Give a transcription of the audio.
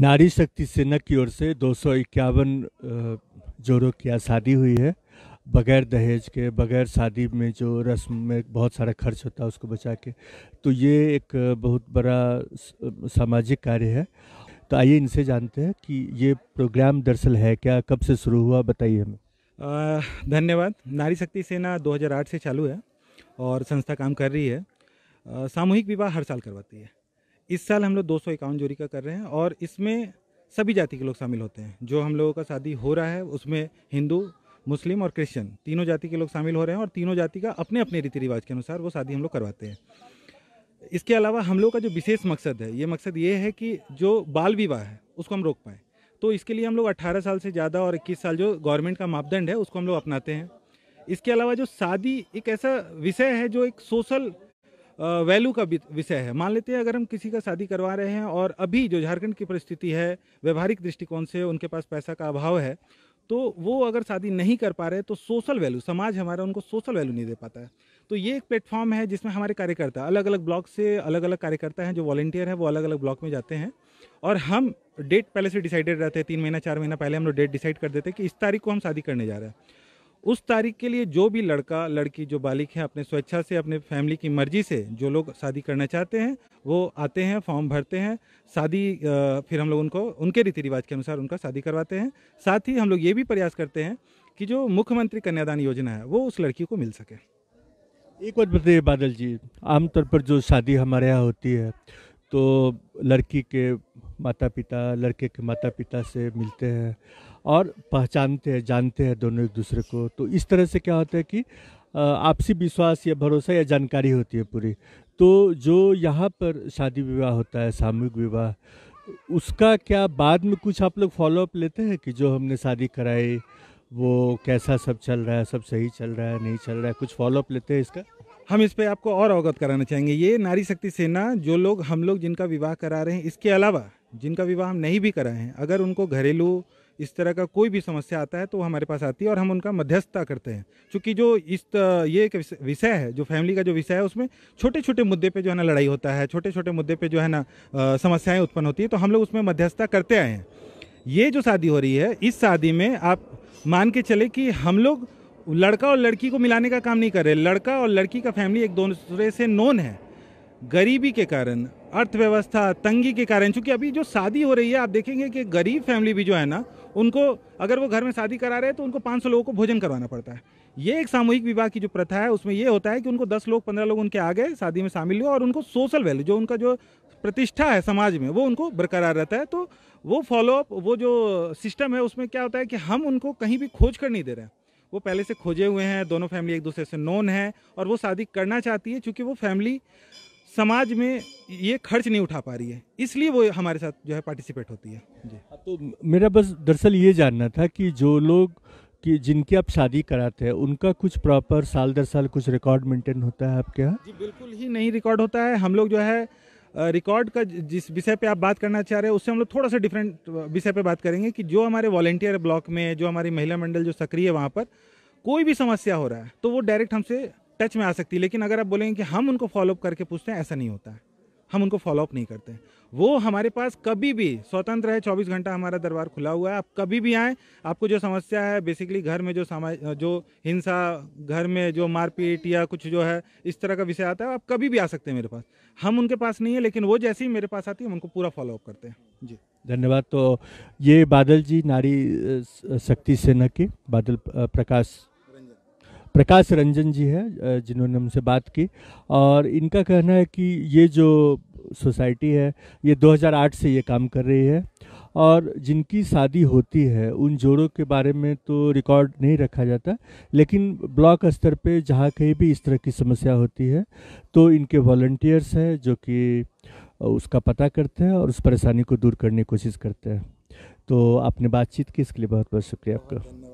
नारी शक्ति सेना की ओर से दो सौ इक्यावन जोड़ों की आज़ादी हुई है बगैर दहेज के बगैर शादी में जो रस्म में बहुत सारा खर्च होता है उसको बचा के तो ये एक बहुत बड़ा सामाजिक कार्य है तो आइए इनसे जानते हैं कि ये प्रोग्राम दरअसल है क्या कब से शुरू हुआ बताइए हमें धन्यवाद नारी शक्ति सेना 2008 से चालू है और संस्था काम कर रही है सामूहिक विवाह हर साल करवाती है इस साल हम लोग दो सौ इक्यावन जोड़ी का कर रहे हैं और इसमें सभी जाति के लोग शामिल होते हैं जो हम लोगों का शादी हो रहा है उसमें हिंदू मुस्लिम और क्रिश्चियन तीनों जाति के लोग शामिल हो रहे हैं और तीनों जाति का अपने अपने रीति रिवाज के अनुसार वो शादी हम लोग करवाते हैं इसके अलावा हम लोग का जो विशेष मकसद है ये मकसद ये है कि जो बाल विवाह है उसको हम रोक पाएँ तो इसके लिए हम लोग अट्ठारह साल से ज़्यादा और इक्कीस साल जो गवर्नमेंट का मापदंड है उसको हम लोग अपनाते हैं इसके अलावा जो शादी एक ऐसा विषय है जो एक सोशल वैल्यू का विषय है मान लेते हैं अगर हम किसी का शादी करवा रहे हैं और अभी जो झारखंड की परिस्थिति है व्यवहारिक दृष्टिकोण से उनके पास पैसा का अभाव है तो वो अगर शादी नहीं कर पा रहे तो सोशल वैल्यू समाज हमारा उनको सोशल वैल्यू नहीं दे पाता है तो ये एक प्लेटफॉर्म है जिसमें हमारे कार्यकर्ता अलग अलग ब्लॉक से अलग अलग कार्यकर्ता हैं जो वॉलेंटियर हैं वो अलग अलग ब्लॉक में जाते हैं और हम डेट पहले से डिसाइडेड रहते हैं तीन महीना चार महीना पहले हम लोग डेट डिसाइड कर देते हैं कि इस तारीख को हम शादी करने जा रहे हैं उस तारीख के लिए जो भी लड़का लड़की जो बालिक हैं अपने स्वेच्छा से अपने फैमिली की मर्जी से जो लोग शादी करना चाहते हैं वो आते हैं फॉर्म भरते हैं शादी फिर हम लोग उनको उनके रीति रिवाज के अनुसार उनका शादी करवाते हैं साथ ही हम लोग ये भी प्रयास करते हैं कि जो मुख्यमंत्री कन्यादान योजना है वो उस लड़की को मिल सके एक बात बताइए बादल जी आमतौर पर जो शादी हमारे यहाँ होती है तो लड़की के माता पिता लड़के के माता पिता से मिलते हैं और पहचानते हैं जानते हैं दोनों एक दूसरे को तो इस तरह से क्या होता है कि आपसी विश्वास या भरोसा या जानकारी होती है पूरी तो जो यहाँ पर शादी विवाह होता है सामूहिक विवाह उसका क्या बाद में कुछ आप लोग फॉलोअप लेते हैं कि जो हमने शादी कराई वो कैसा सब चल रहा है सब सही चल रहा है नहीं चल रहा है कुछ फॉलोअप लेते हैं इसका हम इस पर आपको और अवगत कराना चाहेंगे ये नारी शक्ति सेना जो लोग हम लोग जिनका विवाह करा रहे हैं इसके अलावा जिनका विवाह हम नहीं भी कराए हैं अगर उनको घरेलू इस तरह का कोई भी समस्या आता है तो हमारे पास आती है और हम उनका मध्यस्थता करते हैं क्योंकि जो इस ये एक विषय है जो फैमिली का जो विषय है उसमें छोटे छोटे मुद्दे पे जो है ना लड़ाई होता है छोटे छोटे मुद्दे पे जो है ना समस्याएं उत्पन्न होती है तो हम लोग उसमें मध्यस्थता करते आए हैं ये जो शादी हो रही है इस शादी में आप मान के चले कि हम लोग लड़का और लड़की को मिलाने का काम नहीं कर रहे लड़का और लड़की का फैमिली एक दूसरे से नोन है गरीबी के कारण अर्थव्यवस्था तंगी के कारण चूँकि अभी जो शादी हो रही है आप देखेंगे कि गरीब फैमिली भी जो है ना उनको अगर वो घर में शादी करा रहे हैं तो उनको 500 लोगों को भोजन करवाना पड़ता है ये एक सामूहिक विवाह की जो प्रथा है उसमें ये होता है कि उनको दस लोग पंद्रह लोग उनके आगे शादी में शामिल हुए और उनको सोशल वैल्यू जो उनका जो प्रतिष्ठा है समाज में वो उनको बरकरार रहता है तो वो फॉलोअप वो जो सिस्टम है उसमें क्या होता है कि हम उनको कहीं भी खोज कर नहीं दे रहे हैं वो पहले से खोजे हुए हैं दोनों फैमिली एक दूसरे से नोन है और वो शादी करना चाहती है चूँकि वो फैमिली समाज में ये खर्च नहीं उठा पा रही है इसलिए वो हमारे साथ जो है पार्टिसिपेट होती है जी हाँ, तो मेरा बस दरअसल ये जानना था कि जो लोग कि जिनकी आप शादी कराते हैं उनका कुछ प्रॉपर साल दर साल कुछ रिकॉर्ड मेंटेन होता है आपके यहाँ जी बिल्कुल ही नहीं रिकॉर्ड होता है हम लोग जो है रिकॉर्ड का जिस विषय पे आप बात करना चाह रहे हैं उससे हम लोग थोड़ा सा डिफरेंट विषय पे बात करेंगे कि जो हमारे वॉलेंटियर ब्लॉक में जो हमारी महिला मंडल जो सक्रिय है वहाँ पर कोई भी समस्या हो रहा है तो वो डायरेक्ट हमसे टच में आ सकती है लेकिन अगर आप बोलेंगे कि हम उनको फॉलोअप करके पूछते हैं ऐसा नहीं होता है हम उनको फॉलोअप नहीं करते हैं वो हमारे पास कभी भी स्वतंत्र है चौबीस घंटा हमारा दरबार खुला हुआ है आप कभी भी आएँ आपको जो समस्या है बेसिकली घर में जो समाज जो हिंसा घर में जो मारपीट या कुछ जो है इस तरह का विषय आता है आप कभी भी आ सकते हैं मेरे पास हम उनके पास नहीं है लेकिन वो जैसे ही मेरे पास आती है हम उनको पूरा फॉलोअप करते हैं जी धन्यवाद तो ये बादल जी नारी शक्ति सेना के बादल प्रकाश प्रकाश रंजन जी हैं जिन्होंने हमसे बात की और इनका कहना है कि ये जो सोसाइटी है ये 2008 से ये काम कर रही है और जिनकी शादी होती है उन जोड़ों के बारे में तो रिकॉर्ड नहीं रखा जाता लेकिन ब्लॉक स्तर पे जहाँ कहीं भी इस तरह की समस्या होती है तो इनके वॉल्टियर्स हैं जो कि उसका पता करते हैं और उस परेशानी को दूर करने की कोशिश करते हैं तो आपने बातचीत की इसके लिए बहुत बहुत शुक्रिया आपका